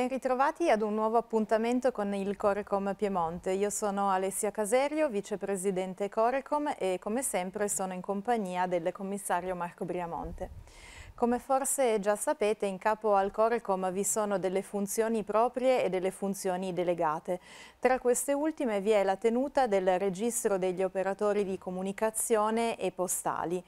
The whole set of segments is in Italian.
Ben ritrovati ad un nuovo appuntamento con il Corecom Piemonte. Io sono Alessia Caserio, vicepresidente Corecom e come sempre sono in compagnia del commissario Marco Briamonte. Come forse già sapete, in capo al Corecom vi sono delle funzioni proprie e delle funzioni delegate. Tra queste ultime vi è la tenuta del registro degli operatori di comunicazione e postali.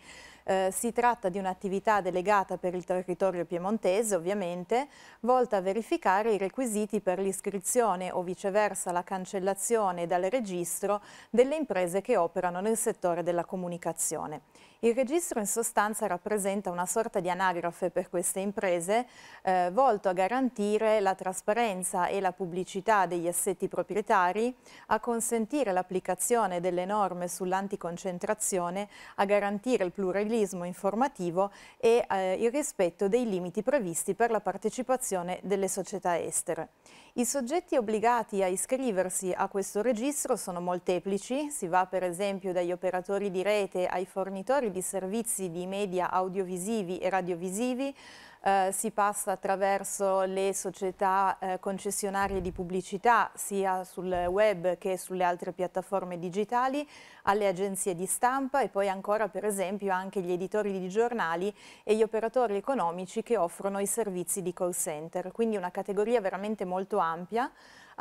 Eh, si tratta di un'attività delegata per il territorio piemontese, ovviamente, volta a verificare i requisiti per l'iscrizione o viceversa la cancellazione dal registro delle imprese che operano nel settore della comunicazione. Il registro in sostanza rappresenta una sorta di anagrafe per queste imprese eh, volto a garantire la trasparenza e la pubblicità degli assetti proprietari, a consentire l'applicazione delle norme sull'anticoncentrazione, a garantire il pluralismo informativo e eh, il rispetto dei limiti previsti per la partecipazione delle società estere. I soggetti obbligati a iscriversi a questo registro sono molteplici, si va per esempio dagli operatori di rete ai fornitori di servizi di media audiovisivi e radiovisivi, eh, si passa attraverso le società eh, concessionarie di pubblicità sia sul web che sulle altre piattaforme digitali, alle agenzie di stampa e poi ancora per esempio anche gli editori di giornali e gli operatori economici che offrono i servizi di call center, quindi una categoria veramente molto ampia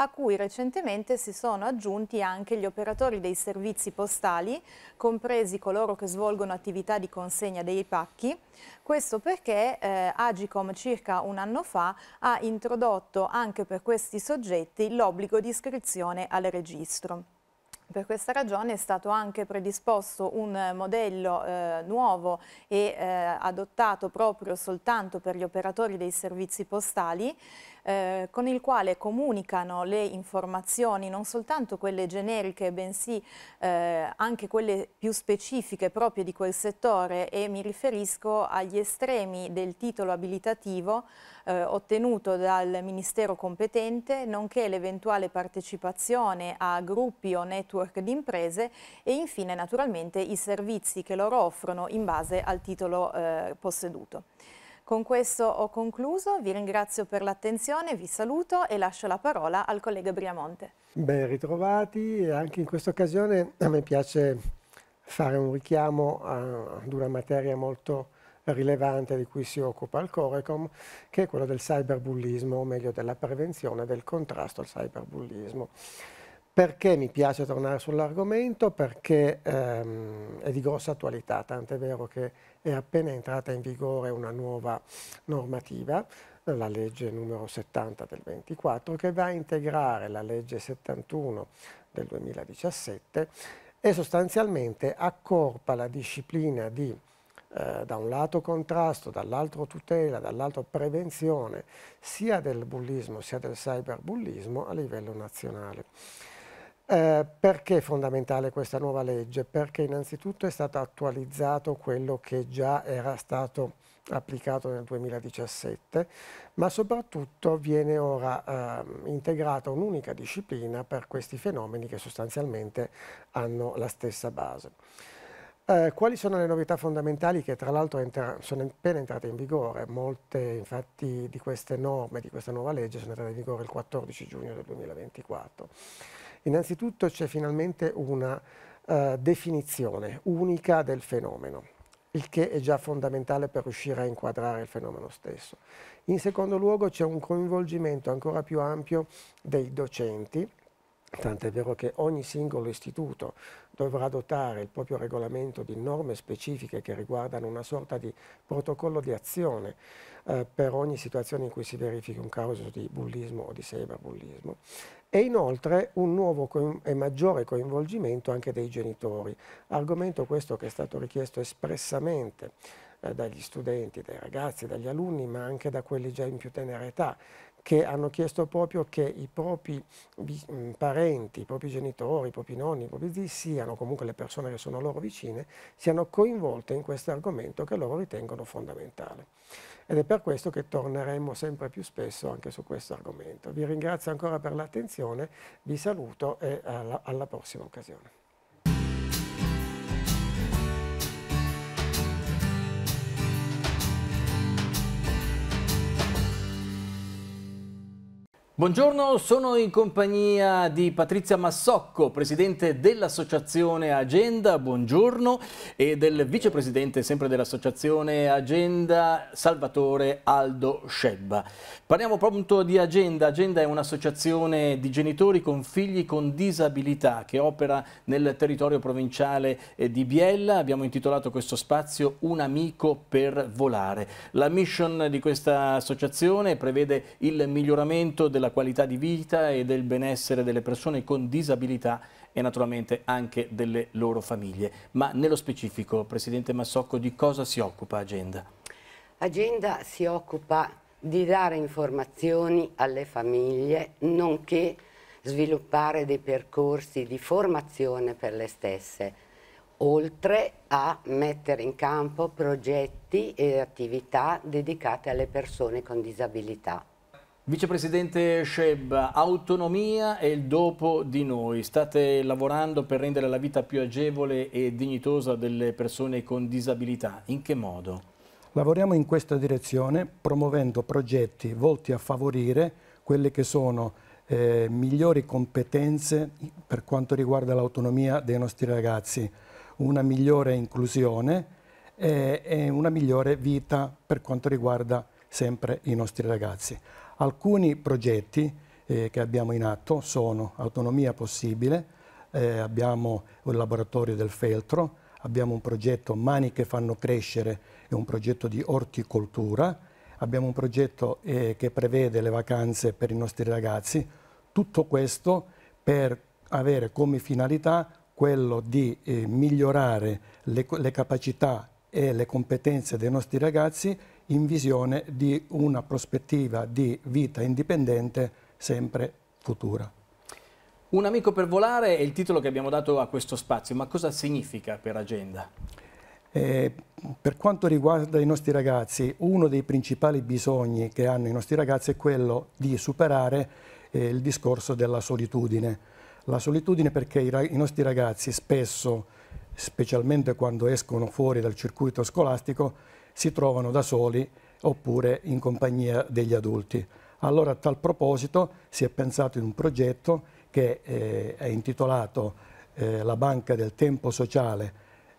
a cui recentemente si sono aggiunti anche gli operatori dei servizi postali, compresi coloro che svolgono attività di consegna dei pacchi. Questo perché eh, Agicom circa un anno fa ha introdotto anche per questi soggetti l'obbligo di iscrizione al registro. Per questa ragione è stato anche predisposto un modello eh, nuovo e eh, adottato proprio soltanto per gli operatori dei servizi postali eh, con il quale comunicano le informazioni, non soltanto quelle generiche, bensì eh, anche quelle più specifiche proprio di quel settore e mi riferisco agli estremi del titolo abilitativo eh, ottenuto dal Ministero competente, nonché l'eventuale partecipazione a gruppi o network di imprese e infine naturalmente i servizi che loro offrono in base al titolo eh, posseduto. Con questo ho concluso, vi ringrazio per l'attenzione, vi saluto e lascio la parola al collega Briamonte. Ben ritrovati anche in questa occasione a me piace fare un richiamo ad una materia molto rilevante di cui si occupa il Corecom, che è quella del cyberbullismo, o meglio della prevenzione del contrasto al cyberbullismo. Perché mi piace tornare sull'argomento? Perché ehm, è di grossa attualità, tant'è vero che è appena entrata in vigore una nuova normativa, la legge numero 70 del 24, che va a integrare la legge 71 del 2017 e sostanzialmente accorpa la disciplina di eh, da un lato contrasto, dall'altro tutela, dall'altro prevenzione sia del bullismo sia del cyberbullismo a livello nazionale. Eh, perché è fondamentale questa nuova legge? Perché innanzitutto è stato attualizzato quello che già era stato applicato nel 2017, ma soprattutto viene ora eh, integrata un'unica disciplina per questi fenomeni che sostanzialmente hanno la stessa base. Eh, quali sono le novità fondamentali che tra l'altro sono appena entrate in vigore? Molte infatti di queste norme, di questa nuova legge sono entrate in vigore il 14 giugno del 2024. Innanzitutto c'è finalmente una uh, definizione unica del fenomeno, il che è già fondamentale per riuscire a inquadrare il fenomeno stesso. In secondo luogo c'è un coinvolgimento ancora più ampio dei docenti, tant'è vero che ogni singolo istituto dovrà dotare il proprio regolamento di norme specifiche che riguardano una sorta di protocollo di azione eh, per ogni situazione in cui si verifichi un caso di bullismo o di cyberbullismo e inoltre un nuovo e maggiore coinvolgimento anche dei genitori, argomento questo che è stato richiesto espressamente eh, dagli studenti, dai ragazzi, dagli alunni, ma anche da quelli già in più tenera età, che hanno chiesto proprio che i propri mm, parenti, i propri genitori, i propri nonni, i propri zii siano comunque le persone che sono loro vicine, siano coinvolte in questo argomento che loro ritengono fondamentale. Ed è per questo che torneremo sempre più spesso anche su questo argomento. Vi ringrazio ancora per l'attenzione, vi saluto e alla, prossima occasione. Buongiorno, sono in compagnia di Patrizia Massocco, presidente dell'associazione Agenda, buongiorno, e del vicepresidente sempre dell'associazione Agenda, Salvatore Aldo Scebba. Parliamo appunto di Agenda. Agenda è un'associazione di genitori con figli con disabilità che opera nel territorio provinciale eh, di Biella. Abbiamo intitolato questo spazio Un amico per volare. La mission di questa associazione prevede il miglioramento della qualità di vita e del benessere delle persone con disabilità e naturalmente anche delle loro famiglie. Ma nello specifico, Presidente Massocco, di cosa si occupa Agenda? Agenda si occupa di dare informazioni alle famiglie, nonché sviluppare dei percorsi di formazione per le stesse, oltre a mettere in campo progetti e attività dedicate alle persone con disabilità. Vicepresidente Sheb, autonomia e il dopo di noi. State lavorando per rendere la vita più agevole e dignitosa delle persone con disabilità. In che modo? Lavoriamo in questa direzione promuovendo progetti volti a favorire quelle che sono eh, migliori competenze per quanto riguarda l'autonomia dei nostri ragazzi, una migliore inclusione e, eh, e una migliore vita per quanto riguarda sempre i nostri ragazzi. Alcuni progetti eh, che abbiamo in atto sono autonomia possibile, eh, abbiamo il laboratorio del feltro, abbiamo un progetto mani che fanno crescere, è un progetto di orticoltura, abbiamo un progetto eh, che prevede le vacanze per i nostri ragazzi, tutto questo per avere come finalità quello di eh, migliorare le, le capacità e le competenze dei nostri ragazzi in visione di una prospettiva di vita indipendente sempre futura. Un amico per volare è il titolo che abbiamo dato a questo spazio, ma cosa significa per agenda? Eh, per quanto riguarda i nostri ragazzi, uno dei principali bisogni che hanno i nostri ragazzi è quello di superare eh, il discorso della solitudine. La solitudine perché i, i nostri ragazzi spesso specialmente quando escono fuori dal circuito scolastico, si trovano da soli oppure in compagnia degli adulti. Allora a tal proposito si è pensato in un progetto che eh, è intitolato eh, La banca del tempo sociale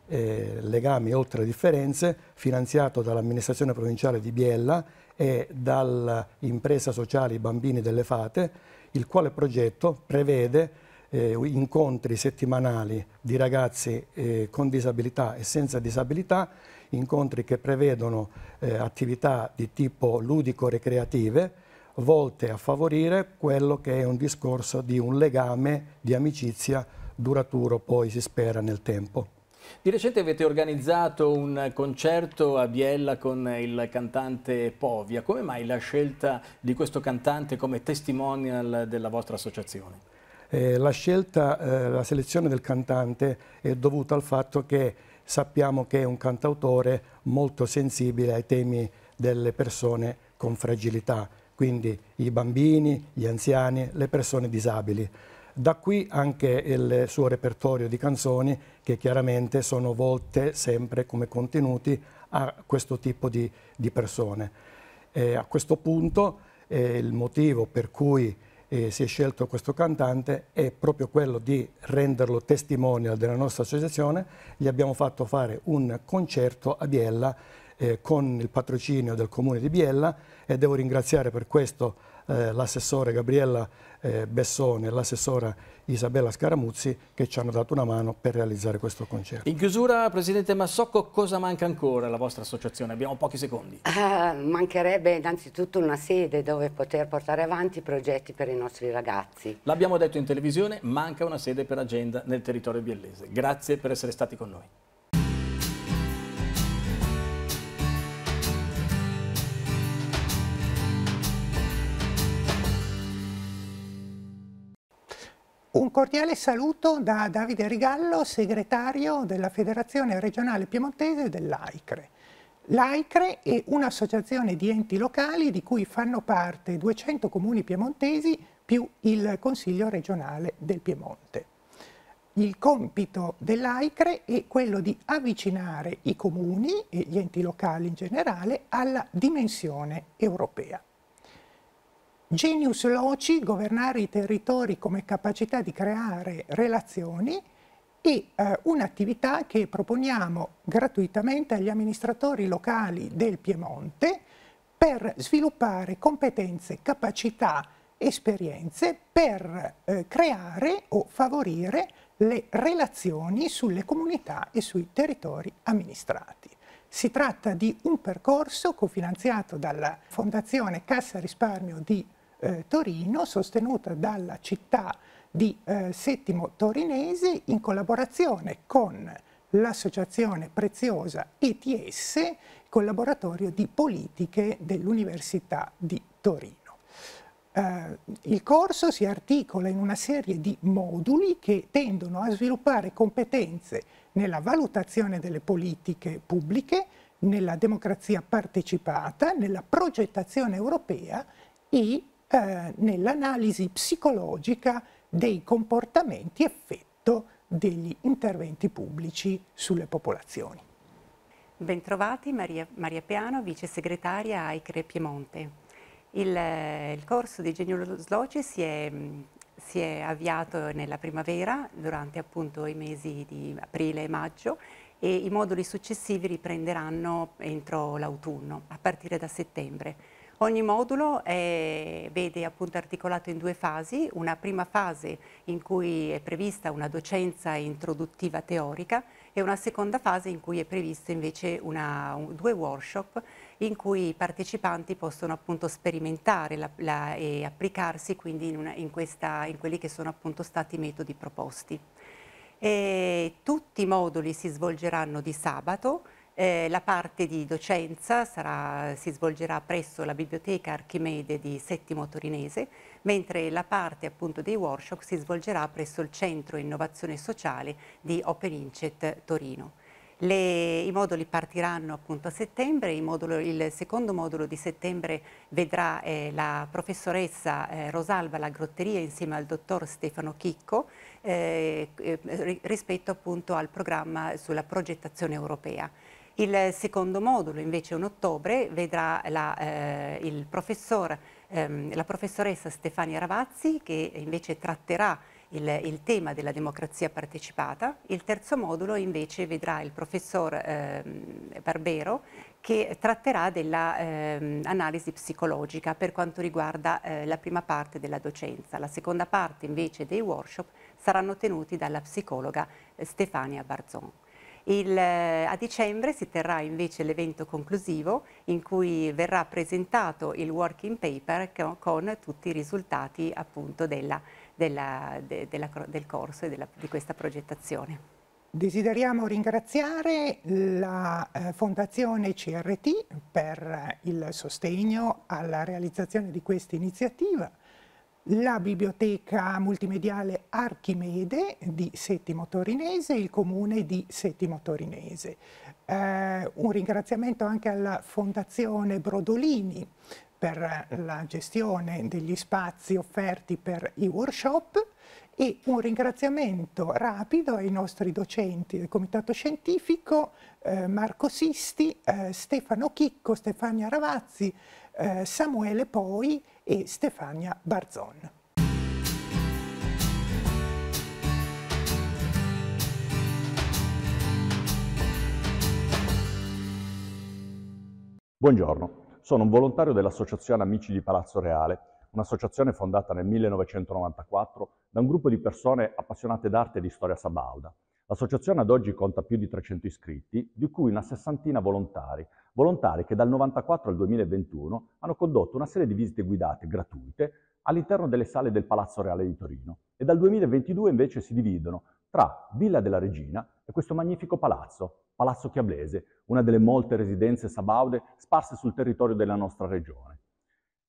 eh, legami oltre differenze, finanziato dall'amministrazione provinciale di Biella e dall'impresa sociale I Bambini delle Fate, il quale progetto prevede eh, incontri settimanali di ragazzi eh, con disabilità e senza disabilità, incontri che prevedono eh, attività di tipo ludico-recreative volte a favorire quello che è un discorso di un legame di amicizia duraturo poi si spera nel tempo. Di recente avete organizzato un concerto a Biella con il cantante Povia. Come mai la scelta di questo cantante come testimonial della vostra associazione? Eh, la scelta, eh, la selezione del cantante è dovuta al fatto che sappiamo che è un cantautore molto sensibile ai temi delle persone con fragilità, quindi i bambini, gli anziani, le persone disabili. Da qui anche il suo repertorio di canzoni che chiaramente sono volte sempre come contenuti a questo tipo di, di persone. Eh, a questo punto eh, il motivo per cui eh, si è scelto questo cantante è proprio quello di renderlo testimonial della nostra associazione. Gli abbiamo fatto fare un concerto a Biella eh, con il patrocinio del comune di Biella e devo ringraziare per questo eh, l'assessore Gabriella eh, Bessone e l'assessora Isabella Scaramuzzi che ci hanno dato una mano per realizzare questo concerto. In chiusura, Presidente Massocco, cosa manca ancora alla vostra associazione? Abbiamo pochi secondi. Uh, mancherebbe innanzitutto una sede dove poter portare avanti i progetti per i nostri ragazzi. L'abbiamo detto in televisione, manca una sede per agenda nel territorio biellese. Grazie per essere stati con noi. Un cordiale saluto da Davide Rigallo, segretario della Federazione regionale piemontese dell'AICRE. L'AICRE è un'associazione di enti locali di cui fanno parte 200 comuni piemontesi più il Consiglio regionale del Piemonte. Il compito dell'AICRE è quello di avvicinare i comuni e gli enti locali in generale alla dimensione europea. Genius loci, governare i territori come capacità di creare relazioni e eh, un'attività che proponiamo gratuitamente agli amministratori locali del Piemonte per sviluppare competenze, capacità, esperienze per eh, creare o favorire le relazioni sulle comunità e sui territori amministrati. Si tratta di un percorso cofinanziato dalla Fondazione Cassa Risparmio di eh, Torino, sostenuta dalla città di eh, Settimo Torinese in collaborazione con l'associazione preziosa ETS, collaboratorio di politiche dell'Università di Torino. Uh, il corso si articola in una serie di moduli che tendono a sviluppare competenze nella valutazione delle politiche pubbliche, nella democrazia partecipata, nella progettazione europea e eh, nell'analisi psicologica dei comportamenti effetto degli interventi pubblici sulle popolazioni. Bentrovati Maria, Maria Piano, vice segretaria AICRE Piemonte. Il, eh, il, corso di Genius Logi si è, mm, si è, avviato nella primavera durante appunto i mesi di aprile e maggio e i moduli successivi riprenderanno entro l'autunno, a partire da settembre. Ogni modulo è, eh, vede appunto articolato in due fasi, una prima fase in cui è prevista una docenza introduttiva teorica e una seconda fase in cui è previsto invece una, un, due workshop in cui i partecipanti possono appunto sperimentare la, la, e applicarsi quindi in, una, in, questa, in quelli che sono appunto stati i metodi proposti. E tutti i moduli si svolgeranno di sabato, eh, la parte di docenza sarà, si svolgerà presso la biblioteca Archimede di Settimo Torinese, mentre la parte appunto dei workshop si svolgerà presso il Centro Innovazione Sociale di Open Incet Torino. Le, I moduli partiranno appunto a settembre, il, modulo, il secondo modulo di settembre vedrà eh, la professoressa eh, Rosalba Lagrotteria insieme al dottor Stefano Chicco eh, eh rispetto appunto al programma sulla progettazione europea. Il secondo modulo invece in ottobre vedrà la, eh, professor, ehm, la professoressa Stefania Ravazzi che invece tratterà il, il, tema della democrazia partecipata. Il terzo modulo invece vedrà il professor ehm, Barbero che tratterà dell'analisi ehm, psicologica per quanto riguarda eh, la prima parte della docenza. La seconda parte invece dei workshop saranno tenuti dalla psicologa eh, Stefania Barzon. Il, eh, a dicembre si terrà invece l'evento conclusivo in cui verrà presentato il working paper con, con tutti i risultati appunto della, della, de, della, del corso e della, di questa progettazione. Desideriamo ringraziare la eh, Fondazione CRT per il sostegno alla realizzazione di questa iniziativa la biblioteca multimediale Archimede di Settimo Torinese e il comune di Settimo Torinese. Eh, un ringraziamento anche alla Fondazione Brodolini per la gestione degli spazi offerti per i workshop e un ringraziamento rapido ai nostri docenti del Comitato Scientifico, eh, Marco Sisti, eh, Stefano Chicco, Stefania Ravazzi, eh, Samuele Poi e Stefania Barzon. Buongiorno, sono un volontario dell'Associazione Amici di Palazzo Reale, un'associazione fondata nel 1994 da un gruppo di persone appassionate d'arte e di storia sabauda. L'associazione ad oggi conta più di 300 iscritti, di cui una sessantina volontari, volontari che dal 1994 al 2021 hanno condotto una serie di visite guidate gratuite all'interno delle sale del Palazzo Reale di Torino e dal 2022 invece si dividono tra Villa della Regina e questo magnifico palazzo, Palazzo Chiablese, una delle molte residenze sabaude sparse sul territorio della nostra regione.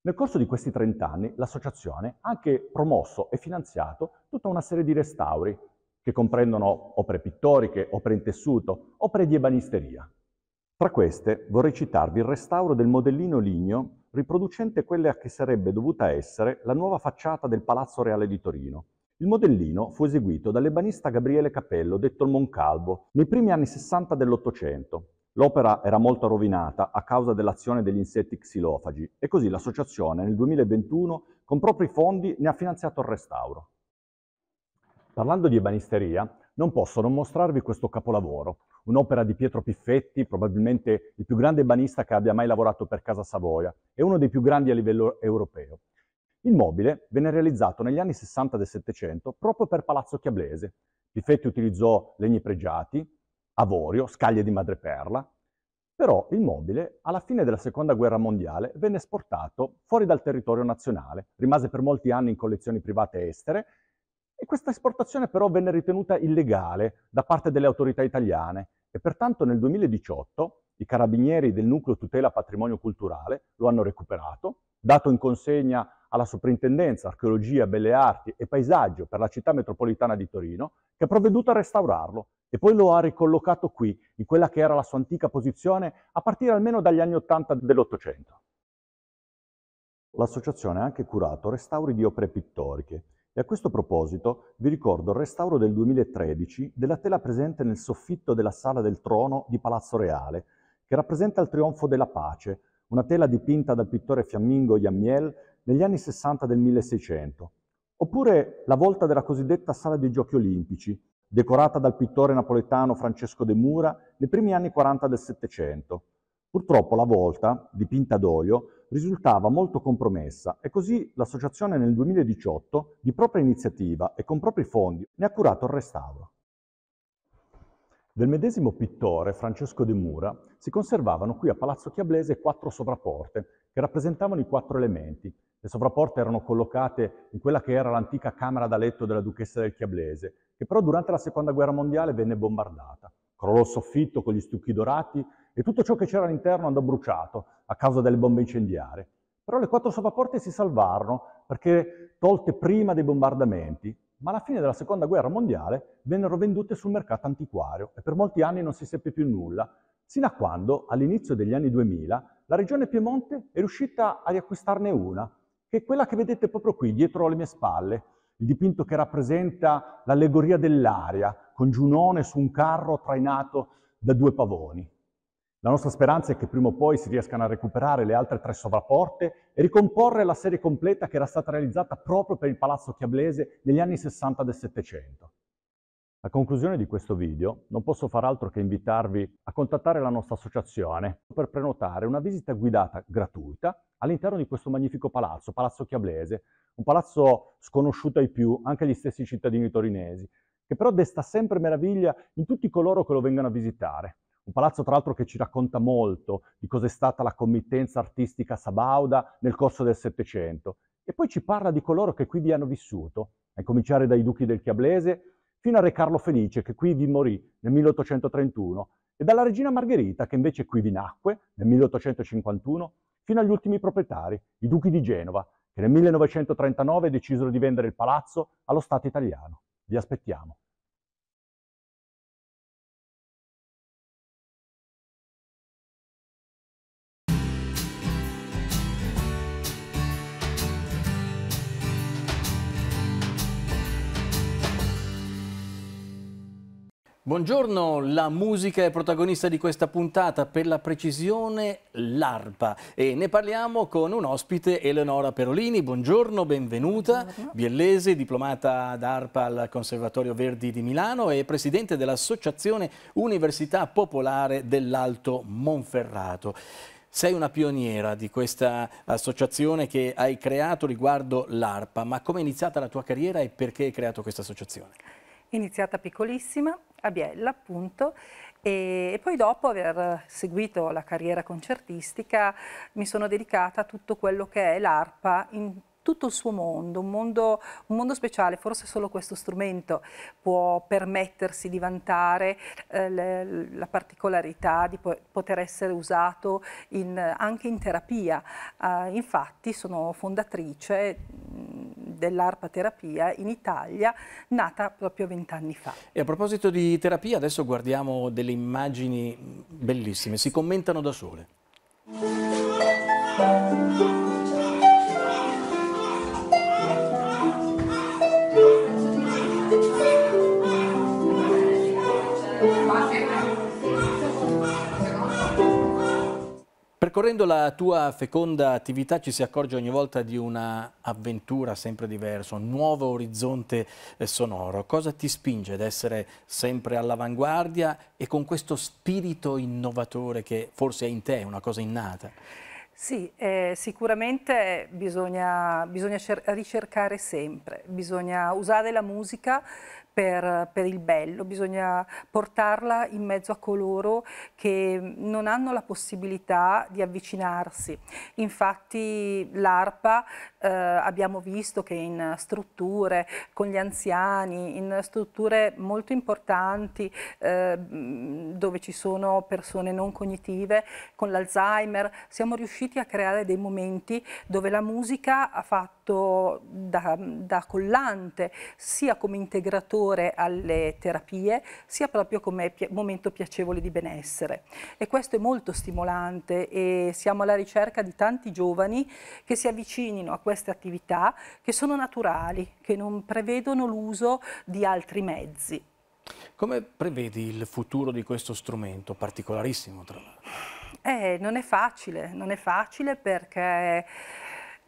Nel corso di questi 30 anni l'associazione ha anche promosso e finanziato tutta una serie di restauri che comprendono opere pittoriche, opere in tessuto, opere di ebanisteria. Tra queste vorrei citarvi il restauro del modellino ligneo riproducente quella che sarebbe dovuta essere la nuova facciata del Palazzo Reale di Torino. Il modellino fu eseguito dall'ebanista Gabriele Capello, detto il Moncalvo, nei primi anni 60 dell'Ottocento. L'opera era molto rovinata a causa dell'azione degli insetti xilofagi e così l'associazione nel 2021 con propri fondi ne ha finanziato il restauro. Parlando di ebanisteria, non posso non mostrarvi questo capolavoro, un'opera di Pietro Piffetti, probabilmente il più grande ebanista che abbia mai lavorato per Casa Savoia e uno dei più grandi a livello europeo. Il mobile venne realizzato negli anni 60 del Settecento proprio per Palazzo Chiablese. Piffetti utilizzò legni pregiati, avorio, scaglie di madreperla, però il mobile alla fine della Seconda Guerra Mondiale venne esportato fuori dal territorio nazionale, rimase per molti anni in collezioni private estere e questa esportazione però venne ritenuta illegale da parte delle autorità italiane e pertanto nel 2018 i carabinieri del nucleo tutela patrimonio culturale lo hanno recuperato, dato in consegna alla Soprintendenza Archeologia, Belle Arti e Paesaggio per la città metropolitana di Torino, che ha provveduto a restaurarlo e poi lo ha ricollocato qui, in quella che era la sua antica posizione, a partire almeno dagli anni 80 dell'Ottocento. L'associazione ha anche curato restauri di opere pittoriche, e a questo proposito vi ricordo il restauro del 2013 della tela presente nel soffitto della Sala del Trono di Palazzo Reale, che rappresenta il trionfo della pace, una tela dipinta dal pittore fiammingo Jamiel negli anni 60 del 1600. Oppure la volta della cosiddetta Sala dei Giochi Olimpici, decorata dal pittore napoletano Francesco De Mura nei primi anni 40 del Settecento. Purtroppo la volta, dipinta d'olio, risultava molto compromessa e così l'associazione nel 2018, di propria iniziativa e con propri fondi, ne ha curato il restauro. Del medesimo pittore, Francesco De Mura, si conservavano qui a Palazzo Chiablese quattro sovrapporte che rappresentavano i quattro elementi. Le sovrapporte erano collocate in quella che era l'antica camera da letto della duchessa del Chiablese, che però durante la seconda guerra mondiale venne bombardata. Crollò il soffitto con gli stucchi dorati e tutto ciò che c'era all'interno andò bruciato a causa delle bombe incendiarie. Però le quattro sottoporte si salvarono perché tolte prima dei bombardamenti, ma alla fine della seconda guerra mondiale vennero vendute sul mercato antiquario e per molti anni non si seppe più nulla, sino a quando, all'inizio degli anni 2000, la regione Piemonte è riuscita a riacquistarne una, che è quella che vedete proprio qui dietro le mie spalle, il dipinto che rappresenta l'allegoria dell'aria, con Giunone su un carro trainato da due pavoni. La nostra speranza è che prima o poi si riescano a recuperare le altre tre sovrapporte e ricomporre la serie completa che era stata realizzata proprio per il Palazzo Chiablese negli anni 60 del Settecento. A conclusione di questo video non posso far altro che invitarvi a contattare la nostra associazione per prenotare una visita guidata gratuita all'interno di questo magnifico palazzo, Palazzo Chiablese, un palazzo sconosciuto ai più, anche agli stessi cittadini torinesi, che però desta sempre meraviglia in tutti coloro che lo vengano a visitare. Un palazzo, tra l'altro, che ci racconta molto di cos'è stata la committenza artistica sabauda nel corso del Settecento. E poi ci parla di coloro che qui vi hanno vissuto, a cominciare dai duchi del Chiablese fino a Re Carlo Felice, che qui vi morì nel 1831, e dalla regina Margherita, che invece qui vi nacque nel 1851, fino agli ultimi proprietari, i duchi di Genova, che nel 1939 decisero di vendere il palazzo allo Stato italiano. Vi aspettiamo. Buongiorno, la musica è protagonista di questa puntata, per la precisione l'arpa e ne parliamo con un ospite Eleonora Perolini. Buongiorno, benvenuta, Buongiorno. biellese, diplomata d'arpa al Conservatorio Verdi di Milano e presidente dell'Associazione Università Popolare dell'Alto Monferrato. Sei una pioniera di questa associazione che hai creato riguardo l'arpa, ma come è iniziata la tua carriera e perché hai creato questa associazione? iniziata piccolissima a Biella appunto e, poi dopo aver seguito la carriera concertistica mi sono dedicata a tutto quello che è l'arpa in tutto il suo mondo un, mondo, un mondo speciale, forse solo questo strumento può permettersi di vantare eh, le, la particolarità di po poter essere usato in, anche in terapia. Eh, infatti sono fondatrice dell'ARPA terapia in Italia, nata proprio vent'anni fa. E a proposito di terapia, adesso guardiamo delle immagini bellissime, si commentano da sole. Percorrendo la tua feconda attività ci si accorge ogni volta di un'avventura sempre diversa, un nuovo orizzonte eh, sonoro. Cosa ti spinge ad essere sempre all'avanguardia e con questo spirito innovatore che forse è in te, una cosa innata? Sì, eh, sicuramente bisogna, bisogna ricercare sempre, bisogna usare la musica per, per, il bello, bisogna portarla in mezzo a coloro che non hanno la possibilità di avvicinarsi. Infatti l'ARPA eh, abbiamo visto che in strutture con gli anziani, in strutture molto importanti eh, dove ci sono persone non cognitive, con l'Alzheimer, siamo riusciti a creare dei momenti dove la musica ha fatto da, da collante sia come integratore attore alle terapie sia proprio come momento piacevole di benessere. E questo è molto stimolante e siamo alla ricerca di tanti giovani che si avvicinino a queste attività che sono naturali, che non prevedono l'uso di altri mezzi. Come prevedi il futuro di questo strumento, particolarissimo tra l'altro? Eh, non è facile, non è facile perché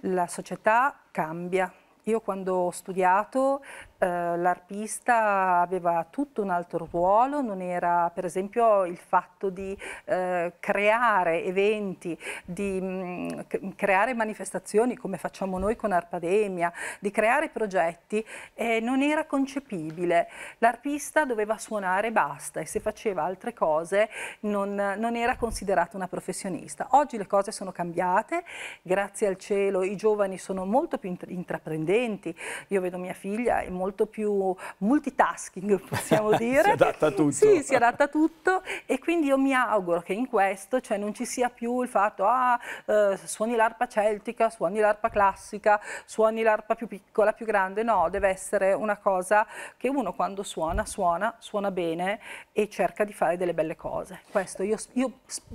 la società cambia. Io quando ho studiato eh, l'arpista aveva tutto un altro ruolo, non era per esempio il fatto di eh, creare eventi, di mh, mm, creare manifestazioni come facciamo noi con Arpademia, di creare progetti, eh, non era concepibile. L'arpista doveva suonare e basta e se faceva altre cose non, non era considerata una professionista. Oggi le cose sono cambiate, grazie al cielo i giovani sono molto più intraprendenti, io vedo mia figlia e molto molto più multitasking, possiamo dire. si adatta a tutto. Sì, si adatta a tutto e quindi io mi auguro che in questo cioè, non ci sia più il fatto ah, eh, suoni l'arpa celtica, suoni l'arpa classica, suoni l'arpa più piccola, più grande. No, deve essere una cosa che uno quando suona, suona, suona bene e cerca di fare delle belle cose. Questo, io, io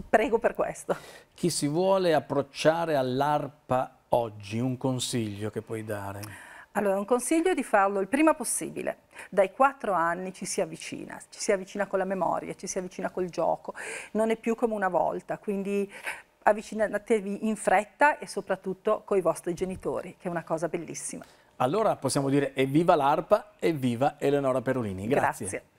prego per questo. Chi si vuole approcciare all'arpa oggi, un consiglio che puoi dare? Allora, un consiglio è di farlo il prima possibile. Dai quattro anni ci si avvicina, ci si avvicina con la memoria, ci si avvicina col gioco, non è più come una volta, quindi avvicinatevi in fretta e soprattutto con i vostri genitori, che è una cosa bellissima. Allora possiamo dire evviva l'ARPA, evviva Eleonora Perolini. Grazie. Grazie.